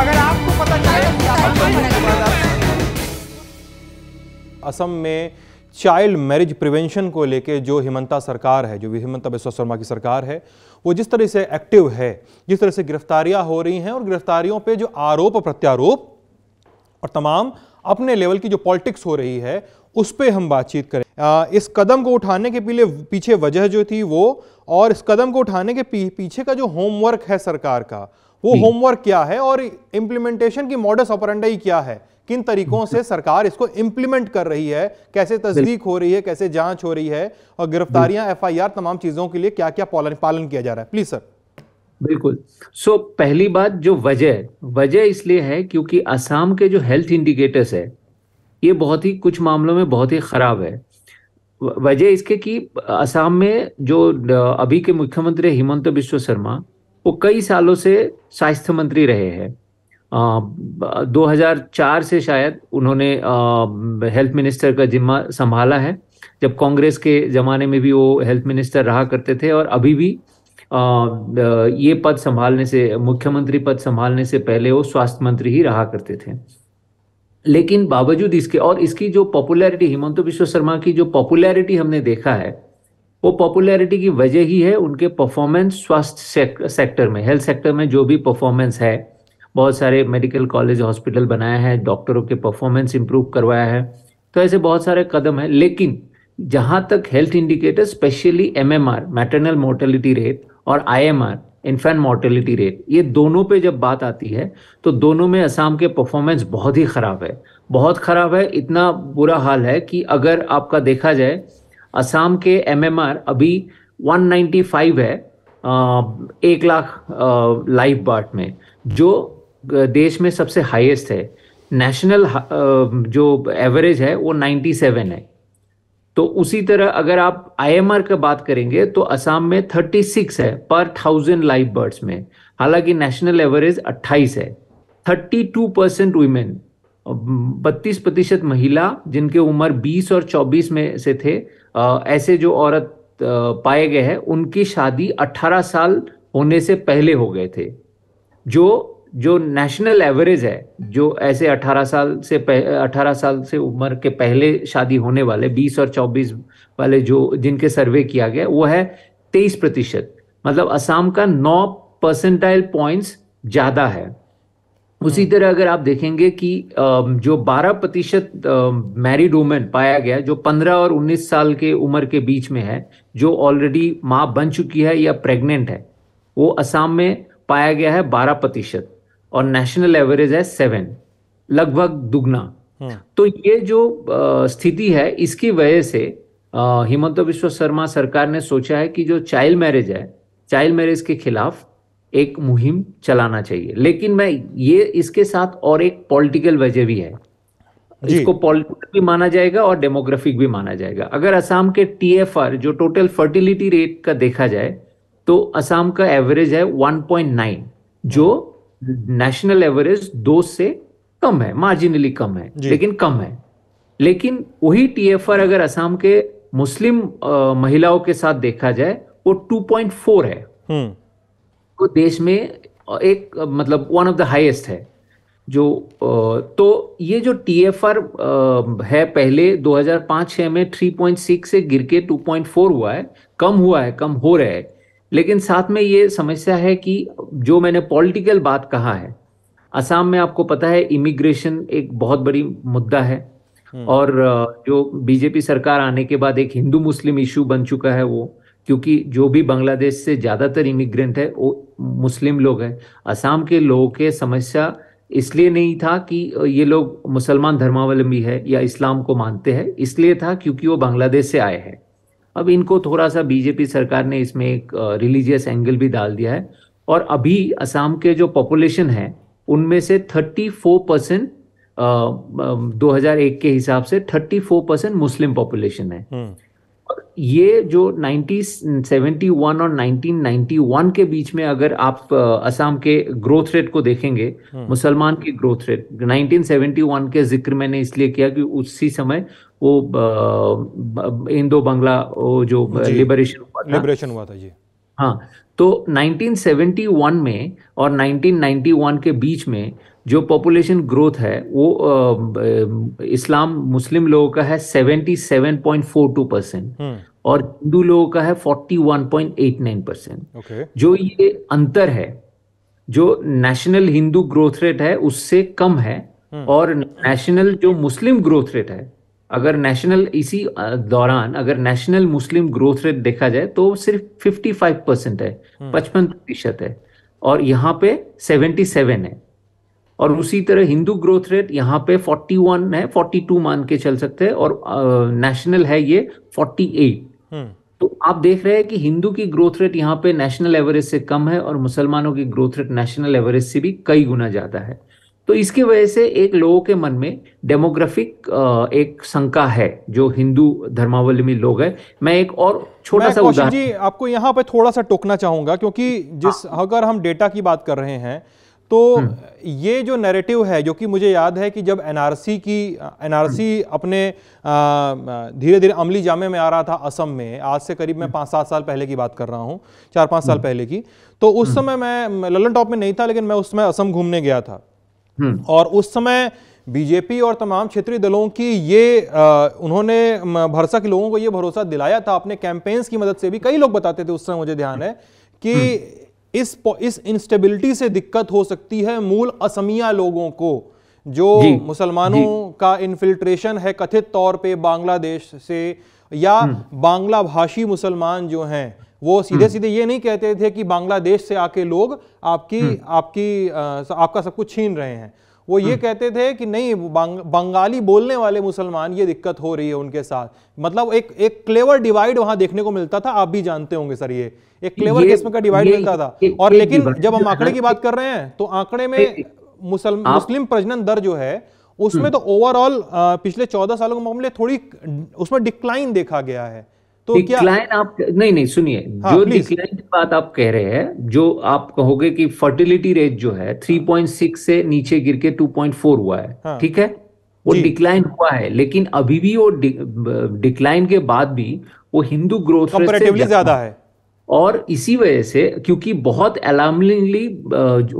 अगर आपको पता चले तो असम में चाइल्ड मैरिज प्रिवेंशन को लेके जो हिमंता सरकार है जो हिमंता बिस्वा शर्मा की सरकार है वो जिस तरह से एक्टिव है जिस तरह से गिरफ्तारियां हो रही हैं और गिरफ्तारियों पे जो आरोप प्रत्यारोप और तमाम अपने लेवल की जो पॉलिटिक्स हो रही है उस पर हम बातचीत करें इस कदम को उठाने के पीले पीछे वजह जो थी वो और इस कदम को उठाने के पीछे का जो होमवर्क है सरकार का वो होमवर्क क्या है और इम्प्लीमेंटेशन की मॉडस ऑपरेंडाई क्या है किन तरीकों से सरकार इसको इम्प्लीमेंट कर रही है कैसे तस्दीक हो रही है कैसे जांच हो रही है और गिरफ्तारियां एफआईआर तमाम चीजों के लिए क्या क्या पालन किया जा रहा है प्लीज सर बिल्कुल सो so, पहली बात जो वजह वजह इसलिए है क्योंकि असम के जो हेल्थ इंडिकेटर्स है ये बहुत ही कुछ मामलों में बहुत ही खराब है वजह इसके कि असम में जो अभी के मुख्यमंत्री हेमंत बिश्व शर्मा वो कई सालों से स्वास्थ्य मंत्री रहे हैं 2004 से शायद उन्होंने हेल्थ मिनिस्टर का जिम्मा संभाला है जब कांग्रेस के ज़माने में भी वो हेल्थ मिनिस्टर रहा करते थे और अभी भी आ, ये पद संभालने से मुख्यमंत्री पद संभालने से पहले वो स्वास्थ्य मंत्री ही रहा करते थे लेकिन बावजूद इसके और इसकी जो पॉपुलैरिटी हिमंत विश्व शर्मा की जो पॉपुलैरिटी हमने देखा है वो पॉपुलैरिटी की वजह ही है उनके परफॉर्मेंस स्वास्थ्य सेक्टर में हेल्थ सेक्टर में जो भी परफॉर्मेंस है बहुत सारे मेडिकल कॉलेज हॉस्पिटल बनाया है डॉक्टरों के परफॉर्मेंस इंप्रूव करवाया है तो ऐसे बहुत सारे कदम है लेकिन जहाँ तक health indicator specially M maternal mortality rate और आई इन्फेंट मोर्टेलिटी रेट ये दोनों पे जब बात आती है तो दोनों में असम के परफॉर्मेंस बहुत ही ख़राब है बहुत ख़राब है इतना बुरा हाल है कि अगर आपका देखा जाए असम के एमएमआर अभी 195 है एक लाख लाइफ बार्ट में जो देश में सबसे हाईएस्ट है नेशनल जो एवरेज है वो 97 है तो उसी तरह अगर आप आईएमआर का बात करेंगे तो असम में 36 है पर थाउजेंड लाइव बर्ड्स में हालांकि नेशनल एवरेज 28 है 32 परसेंट वीमेन बत्तीस प्रतिशत महिला जिनके उम्र 20 और 24 में से थे ऐसे जो औरत पाए गए हैं उनकी शादी 18 साल होने से पहले हो गए थे जो जो नेशनल एवरेज है जो ऐसे 18 साल से 18 साल से उम्र के पहले शादी होने वाले 20 और 24 वाले जो जिनके सर्वे किया गया वो है तेईस प्रतिशत मतलब असम का नौ परसेंटाइल पॉइंट्स ज़्यादा है उसी हम्म। तरह अगर आप देखेंगे कि जो 12 प्रतिशत मैरिड वुमेन पाया गया जो 15 और 19 साल के उम्र के बीच में है जो ऑलरेडी माँ बन चुकी है या प्रेग्नेंट है वो असम में पाया गया है 12 प्रतिशत और नेशनल एवरेज है सेवन लगभग दुगना हम्म। तो ये जो स्थिति है इसकी वजह से हिमंत विश्व शर्मा सरकार ने सोचा है कि जो चाइल्ड मैरिज है चाइल्ड मैरिज के खिलाफ एक मुहिम चलाना चाहिए लेकिन मैं ये इसके साथ और एक पॉलिटिकल वजह भी है इसको पॉलिटिकल भी माना जाएगा और डेमोग्राफिक भी माना जाएगा अगर असम के टीएफआर जो टोटल फर्टिलिटी रेट का देखा जाए तो असम का एवरेज है 1.9 जो नेशनल एवरेज दो से कम है मार्जिनली कम है लेकिन कम है लेकिन वही टीएफआर अगर असम के मुस्लिम आ, महिलाओं के साथ देखा जाए वो 2.4 है तो देश में एक मतलब वन ऑफ द हाईएस्ट है जो तो ये जो टी एफ आर है पहले 2005-6 में 3.6 से गिर के 2.4 हुआ है कम हुआ है कम हो रहा है लेकिन साथ में ये समस्या है कि जो मैंने पॉलिटिकल बात कहा है असम में आपको पता है इमिग्रेशन एक बहुत बड़ी मुद्दा है हम्म। और जो बीजेपी सरकार आने के बाद एक हिंदू मुस्लिम इशू बन चुका है वो क्योंकि जो भी बांग्लादेश से ज़्यादातर इमिग्रेंट है वो मुस्लिम लोग हैं असम के लोगों के समस्या इसलिए नहीं था कि ये लोग मुसलमान धर्मावलंबी है या इस्लाम को मानते हैं इसलिए था क्योंकि वो बांग्लादेश से आए हैं अब इनको थोड़ा सा बीजेपी सरकार ने इसमें एक रिलीजियस एंगल भी डाल दिया है और अभी असम के जो पॉपुलेशन है उनमें से 34 परसेंट दो के हिसाब से 34 परसेंट मुस्लिम पॉपुलेशन है हम्म। ये जो 1971 और 1991 के बीच में अगर आप असम के ग्रोथ रेट को देखेंगे हम्म। मुसलमान की ग्रोथ रेट 1971 के जिक्र मैंने इसलिए किया कि उसी समय वो इंडो बांग्ला जो लिबरेशन हुआ था लिबरेशन हुआ था जी हाँ तो 1971 में और 1991 के बीच में जो पॉपुलेशन ग्रोथ है वो इस्लाम मुस्लिम लोगों का है 77.42 परसेंट हम्म। और हिंदू लोगों का है 41.89 परसेंट जो ये अंतर है जो नेशनल हिंदू ग्रोथ रेट है उससे कम है हम्म। और नेशनल जो मुस्लिम ग्रोथ रेट है अगर नेशनल इसी दौरान अगर नेशनल मुस्लिम ग्रोथ रेट देखा जाए तो सिर्फ 55 परसेंट है हम्म। पचपन प्रतिशत है और यहाँ पे 77 है और उसी तरह हिंदू ग्रोथ रेट यहाँ पे 41 है 42 मान के चल सकते हैं और नेशनल है ये 48 हम्म। तो आप देख रहे हैं कि हिंदू की ग्रोथ रेट यहाँ पे नेशनल एवरेज से कम है और मुसलमानों की ग्रोथ रेट नेशनल एवरेज से भी कई गुना ज्यादा है तो इसकी वजह से एक लोगों के मन में डेमोग्राफिक एक शंका है जो हिंदू धर्मावलंबी लोग हैं मैं एक और छोटा सा उदाहरण जी आपको यहाँ पे थोड़ा सा टोकना चाहूंगा क्योंकि जिस हाँ। अगर हम डेटा की बात कर रहे हैं तो हम्म। ये जो नैरेटिव है जो कि मुझे याद है कि जब एनआरसी की एनआरसी हम्म। अपने धीरे धीरे अमली जामे में आ रहा था असम में आज से करीब मैं हम्म। पाँच सात साल पहले की बात कर रहा हूँ चार पाँच साल पहले की तो उस समय मैं ललन टॉप में नहीं था लेकिन मैं उस समय असम घूमने गया था और उस समय बीजेपी और तमाम क्षेत्रीय दलों की ये आ, उन्होंने भरसा के लोगों को ये भरोसा दिलाया था अपने कैंपेन्स की मदद से भी कई लोग बताते थे उस समय मुझे ध्यान है कि इस इस इंस्टेबिलिटी से दिक्कत हो सकती है मूल असमिया लोगों को जो मुसलमानों का इन्फिल्ट्रेशन है कथित तौर पे बांग्लादेश से या हम्म। बांग्ला भाषी मुसलमान जो हैं वो सीधे हम्म। सीधे ये नहीं कहते थे कि बांग्लादेश से आके लोग आपकी हम्म। आपकी आ, आपका सब कुछ छीन रहे हैं वो ये हम्म। कहते थे कि नहीं बंग, बंगाली बोलने वाले मुसलमान ये दिक्कत हो रही है उनके साथ मतलब एक एक क्लेवर डिवाइड वहां देखने को मिलता था आप भी जानते होंगे सर ये एक क्लेवर किस्म का डिवाइड मिलता था और लेकिन जब हम आंकड़े की बात कर रहे हैं तो आंकड़े में मुसल, मुस्लिम प्रजनन दर जो है उसमें हम्म। तो ओवरऑल पिछले चौदह सालों के मामले थोड़ी उसमें डिक्लाइन देखा गया है तो डिक्लाइन आप नहीं नहीं सुनिए हाँ, जो डिक्लाइन की बात आप कह रहे हैं जो आप कहोगे कि फर्टिलिटी रेट जो है 3.6 हाँ। से नीचे गिर के 2.4 हुआ है हाँ, ठीक है वो डिक्लाइन हुआ है लेकिन अभी भी वो डिक्लाइन के बाद भी वो हिंदू ग्रोथ रेट से ज्यादा है और इसी वजह से क्योंकि बहुत अलार्मिंगली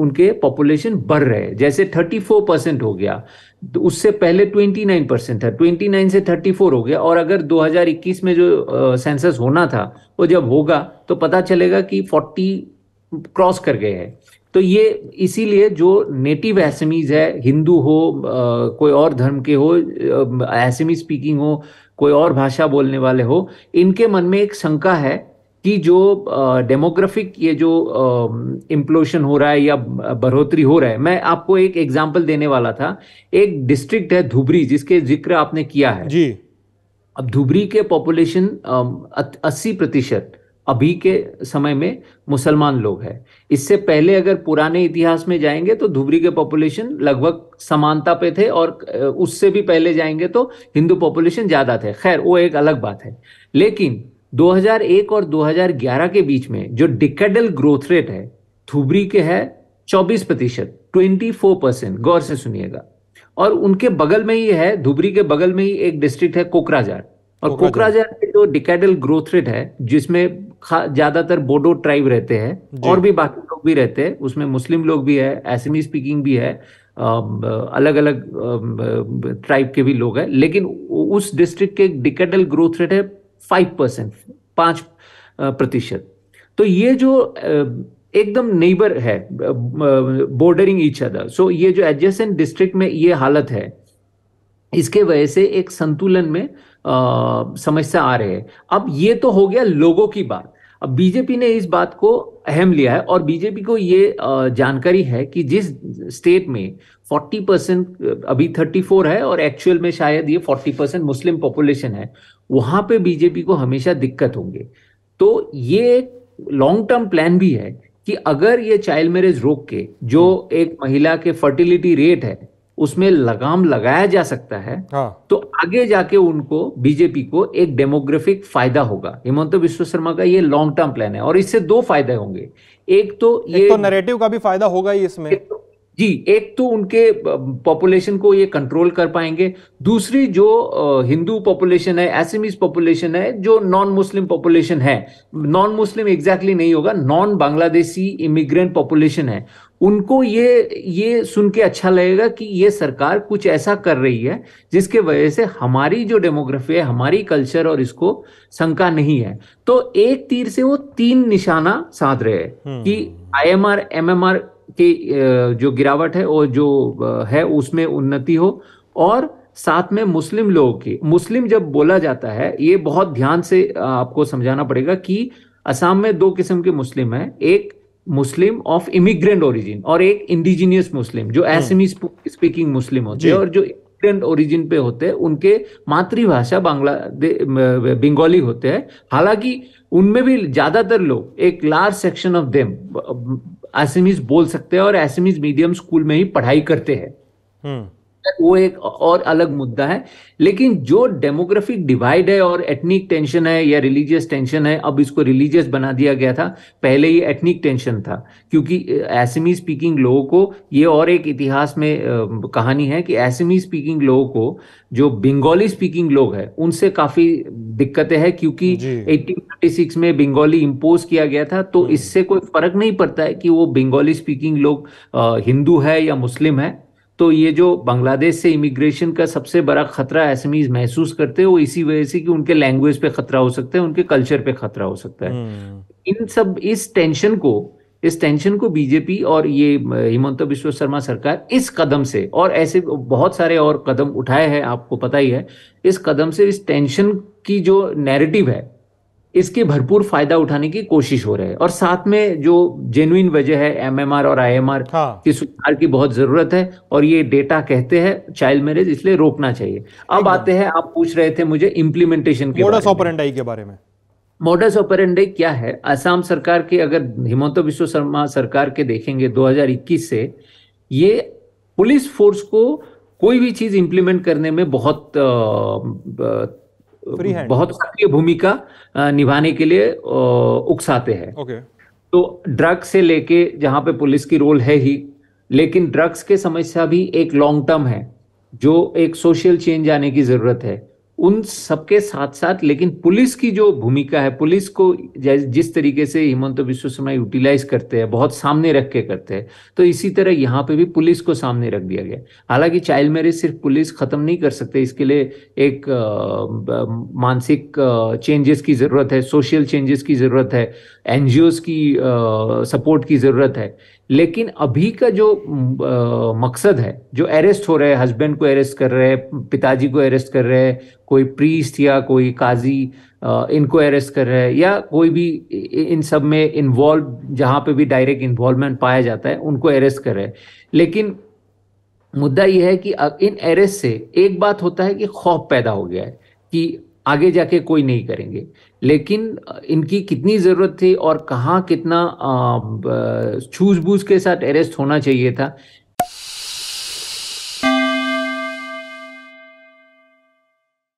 उनके पॉपुलेशन बढ़ रहे हैं जैसे 34 परसेंट हो गया तो उससे पहले 29 परसेंट था 29 से 34 हो गया और अगर 2021 में जो सेंसस होना था वो जब होगा तो पता चलेगा कि 40 क्रॉस कर गए हैं तो ये इसीलिए जो नेटिव एसमीज है हिंदू हो आ, कोई और धर्म के हो एसमी स्पीकिंग हो कोई और भाषा बोलने वाले हो इनके मन में एक शंका है कि जो डेमोग्राफिक ये जो इम्प्लोशन हो रहा है या बढ़ोतरी हो रहा है मैं आपको एक एग्जाम्पल देने वाला था एक डिस्ट्रिक्ट है धुबरी जिसके जिक्र आपने किया है जी अब धुबरी के पॉपुलेशन अस्सी प्रतिशत अभी के समय में मुसलमान लोग हैं इससे पहले अगर पुराने इतिहास में जाएंगे तो धुबरी के पॉपुलेशन लगभग समानता पे थे और उससे भी पहले जाएंगे तो हिंदू पॉपुलेशन ज्यादा थे खैर वो एक अलग बात है लेकिन 2001 और 2011 के बीच में जो डिकेडल ग्रोथ रेट है थुबरी के है 24 प्रतिशत ट्वेंटी परसेंट गौर से सुनिएगा और उनके बगल में ही है धुबरी के बगल में ही एक डिस्ट्रिक्ट है कोकराझार और कोकराजार में जो डिकेडल ग्रोथ रेट है जिसमें ज्यादातर बोडो ट्राइब रहते हैं और भी बाकी लोग भी रहते हैं उसमें मुस्लिम लोग भी है एसमी स्पीकिंग भी है अलग अलग ट्राइब के भी लोग हैं लेकिन उस डिस्ट्रिक्ट के डिकेडल ग्रोथ रेट है फाइव परसेंट पांच प्रतिशत तो ये जो एकदम नेबर है बॉर्डरिंग ईच अदर सो ये जो एडजेसेंट डिस्ट्रिक्ट में ये हालत है इसके वजह से एक संतुलन में समस्या आ रही है अब ये तो हो गया लोगों की बात अब बीजेपी ने इस बात को अहम लिया है और बीजेपी को ये जानकारी है कि जिस स्टेट में 40 परसेंट अभी 34 है और एक्चुअल में शायद ये 40 परसेंट मुस्लिम पॉपुलेशन है वहां पे बीजेपी को हमेशा दिक्कत होंगे तो ये लॉन्ग टर्म प्लान भी है कि अगर ये चाइल्ड मैरिज रोक के जो हम्म। एक महिला के फर्टिलिटी रेट है उसमें लगाम लगाया जा सकता है हाँ। तो आगे जाके उनको बीजेपी को एक डेमोग्राफिक फायदा होगा हिमंत विश्व शर्मा का ये लॉन्ग टर्म प्लान है और इससे दो फायदे होंगे एक तो ये एक तो नरेटिव का भी फायदा होगा ही इसमें तो, जी एक तो उनके पॉपुलेशन को ये कंट्रोल कर पाएंगे दूसरी जो हिंदू पॉपुलेशन है एसएमईज पॉपुलेशन है जो नॉन मुस्लिम पॉपुलेशन है नॉन मुस्लिम एग्जैक्टली नहीं होगा नॉन बांग्लादेशी इमिग्रेंट पॉपुलेशन है उनको ये ये सुन के अच्छा लगेगा कि ये सरकार कुछ ऐसा कर रही है जिसके वजह से हमारी जो डेमोग्राफी है हमारी कल्चर और इसको शंका नहीं है तो एक तीर से वो तीन निशाना साध रहे हैं हम्म। कि आईएमआर एमएमआर की जो गिरावट है और जो है उसमें उन्नति हो और साथ में मुस्लिम लोगों की मुस्लिम जब बोला जाता है ये बहुत ध्यान से आपको समझाना पड़ेगा कि असम में दो किस्म के मुस्लिम हैं एक मुस्लिम ऑफ इमिग्रेंट ओरिजिन और एक इंडिजिनियस मुस्लिम जो एसमी हाँ। स्पीकिंग मुस्लिम होते हैं और जो इमिग्रेंट ओरिजिन पे होते हैं उनके मातृभाषा बांग्ला बंगाली होते हैं हालांकि उनमें भी ज्यादातर लोग एक लार्ज सेक्शन ऑफ देम एसमीज बोल सकते हैं और एसमीज मीडियम स्कूल में ही पढ़ाई करते हैं हम्म। वो एक और अलग मुद्दा है लेकिन जो डेमोग्राफिक डिवाइड है और एथनिक टेंशन है या रिलीजियस टेंशन है अब इसको रिलीजियस बना दिया गया था पहले ये एथनिक टेंशन था क्योंकि एसमी स्पीकिंग लोगों को ये और एक इतिहास में कहानी है कि एसमी स्पीकिंग लोगों को जो बंगाली स्पीकिंग लोग हैं उनसे काफी दिक्कतें हैं क्योंकि 1836 में बंगाली इम्पोज किया गया था तो हम्म। इससे कोई फर्क नहीं पड़ता है कि वो बंगाली स्पीकिंग लोग हिंदू है या मुस्लिम है तो ये जो बांग्लादेश से इमिग्रेशन का सबसे बड़ा खतरा एसएमईज महसूस करते हैं वो इसी वजह से कि उनके लैंग्वेज पे खतरा हो सकता है उनके कल्चर पे खतरा हो सकता है हम्म। इन सब इस टेंशन को इस टेंशन को बीजेपी और ये हिमंत विश्व शर्मा सरकार इस कदम से और ऐसे बहुत सारे और कदम उठाए हैं आपको पता ही है इस कदम से इस टेंशन की जो नैरेटिव है इसके भरपूर फायदा उठाने की कोशिश हो रही है और साथ में जो जेन्युन वजह है एमएमआर और आईएमआर हाँ। की सुधार की बहुत जरूरत है और ये डेटा कहते हैं चाइल्ड मैरिज इसलिए रोकना चाहिए अब आते हैं आप पूछ रहे थे मुझे इम्प्लीमेंटेशन के मोडस ऑपरेंडाई के बारे में मोडस ऑपरेंडाई क्या है असम सरकार के अगर हिमंत विश्व शर्मा सरकार के देखेंगे 2021 से ये पुलिस फोर्स को कोई भी चीज इंप्लीमेंट करने में बहुत बहुत सक्रिय भूमिका निभाने के लिए उकसाते हैं तो ड्रग्स से लेके जहां पे पुलिस की रोल है ही लेकिन ड्रग्स के समस्या भी एक लॉन्ग टर्म है जो एक सोशल चेंज आने की जरूरत है उन सबके साथ साथ लेकिन पुलिस की जो भूमिका है पुलिस को जिस तरीके से हिमंत विश्व शर्मा यूटिलाइज करते हैं बहुत सामने रख के करते हैं तो इसी तरह यहाँ पे भी पुलिस को सामने रख दिया गया हालांकि चाइल्ड मैरिज सिर्फ पुलिस खत्म नहीं कर सकते इसके लिए एक मानसिक चेंजेस की जरूरत है सोशल चेंजेस की जरूरत है एनजीओ की सपोर्ट की जरूरत है लेकिन अभी का जो आ, मकसद है जो अरेस्ट हो रहे हैं हस्बैंड को अरेस्ट कर रहे हैं पिताजी को अरेस्ट कर रहे हैं कोई प्रीस्ट या कोई काजी आ, इनको अरेस्ट कर रहे हैं या कोई भी इन सब में इन्वॉल्व जहां पे भी डायरेक्ट इन्वॉल्वमेंट पाया जाता है उनको अरेस्ट कर रहे हैं लेकिन मुद्दा यह है कि इन अरेस्ट से एक बात होता है कि खौफ पैदा हो गया है कि आगे जाके कोई नहीं करेंगे लेकिन इनकी कितनी ज़रूरत थी और कहाँ कितना छूझबूझ के साथ अरेस्ट होना चाहिए था